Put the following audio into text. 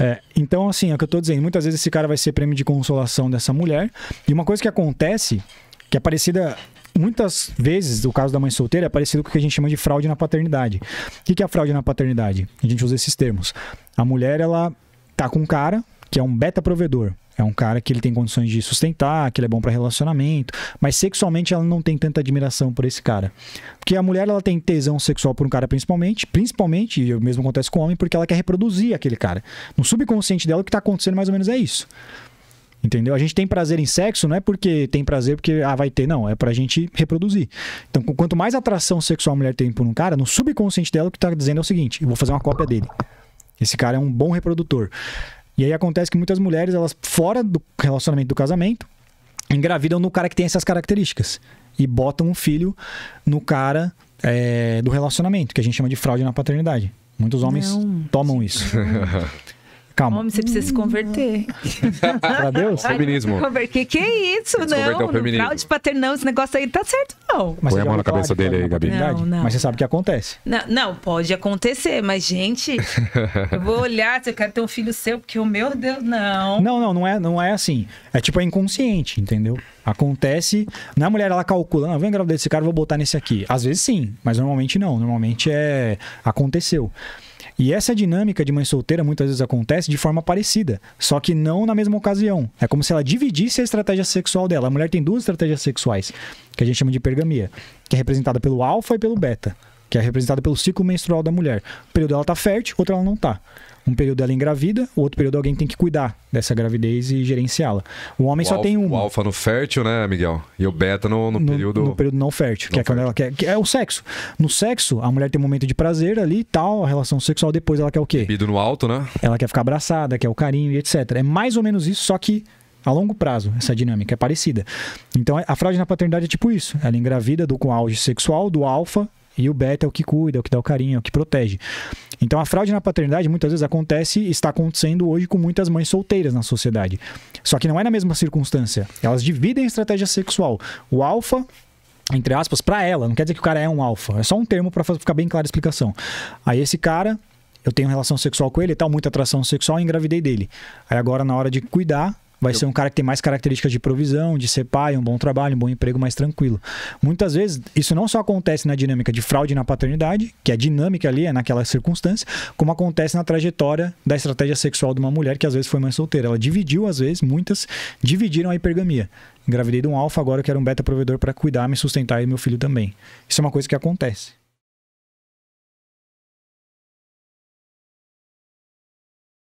É, então, assim, é o que eu tô dizendo. Muitas vezes esse cara vai ser prêmio de consolação dessa mulher. E uma coisa que acontece, que é parecida muitas vezes, o caso da mãe solteira é parecido com o que a gente chama de fraude na paternidade. O que é a fraude na paternidade? A gente usa esses termos. A mulher, ela tá com um cara que é um beta provedor. É um cara que ele tem condições de sustentar, que ele é bom para relacionamento, mas sexualmente ela não tem tanta admiração por esse cara. Porque a mulher ela tem tesão sexual por um cara principalmente, principalmente, e o mesmo acontece com o homem, porque ela quer reproduzir aquele cara. No subconsciente dela o que tá acontecendo mais ou menos é isso. Entendeu? A gente tem prazer em sexo, não é porque tem prazer porque ah, vai ter, não, é pra gente reproduzir. Então, quanto mais atração sexual a mulher tem por um cara, no subconsciente dela o que tá dizendo é o seguinte: eu vou fazer uma cópia dele. Esse cara é um bom reprodutor. E aí acontece que muitas mulheres, elas fora do relacionamento do casamento, engravidam no cara que tem essas características e botam um filho no cara é, do relacionamento, que a gente chama de fraude na paternidade. Muitos homens Não. tomam isso. Calma. Homem, você precisa se converter. pra Deus? Feminismo. Converter Que que é isso, não? Grau fraude paternal, esse negócio aí tá certo, não. Mas Põe a mão na cabeça dele aí, Gabi. Não, não. Mas você sabe que acontece. Não, não, pode acontecer, mas, gente, eu vou olhar se eu quero ter um filho seu, porque o oh, meu Deus, não. Não, não, não é, não é assim. É tipo, é inconsciente, entendeu? Acontece, na mulher ela calcula, ah, não, eu vou engravidar desse cara, vou botar nesse aqui. Às vezes sim, mas normalmente não. Normalmente é aconteceu. E essa dinâmica de mãe solteira muitas vezes acontece de forma parecida, só que não na mesma ocasião. É como se ela dividisse a estratégia sexual dela. A mulher tem duas estratégias sexuais, que a gente chama de pergamia, que é representada pelo alfa e pelo beta que é representada pelo ciclo menstrual da mulher. Um período ela está fértil, outro ela não está. Um período ela engravida, o outro período alguém tem que cuidar dessa gravidez e gerenciá-la. O homem o só alfa, tem um. O alfa no fértil, né, Miguel? E o beta no, no, no período. No período não fértil, não que é fértil. quando ela quer. Que é o sexo. No sexo, a mulher tem um momento de prazer ali e tal, a relação sexual, depois ela quer o quê? Libido no alto, né? Ela quer ficar abraçada, quer o carinho e etc. É mais ou menos isso, só que a longo prazo, essa dinâmica é parecida. Então, a fraude na paternidade é tipo isso. Ela é engravida do com auge sexual, do alfa, e o beta é o que cuida, é o que dá o carinho, é o que protege. Então a fraude na paternidade muitas vezes acontece, está acontecendo hoje com muitas mães solteiras na sociedade. Só que não é na mesma circunstância. Elas dividem a estratégia sexual. O alfa entre aspas, para ela, não quer dizer que o cara é um alfa, é só um termo para ficar bem clara a explicação. Aí esse cara, eu tenho relação sexual com ele, tal, muita atração sexual, engravidei dele. Aí agora na hora de cuidar, Vai eu... ser um cara que tem mais características de provisão, de ser pai, um bom trabalho, um bom emprego mais tranquilo. Muitas vezes, isso não só acontece na dinâmica de fraude na paternidade, que a dinâmica ali é naquela circunstância, como acontece na trajetória da estratégia sexual de uma mulher que às vezes foi mãe solteira. Ela dividiu, às vezes, muitas dividiram a hipergamia. Engravidei de um alfa, agora eu quero um beta provedor para cuidar, me sustentar e meu filho também. Isso é uma coisa que acontece.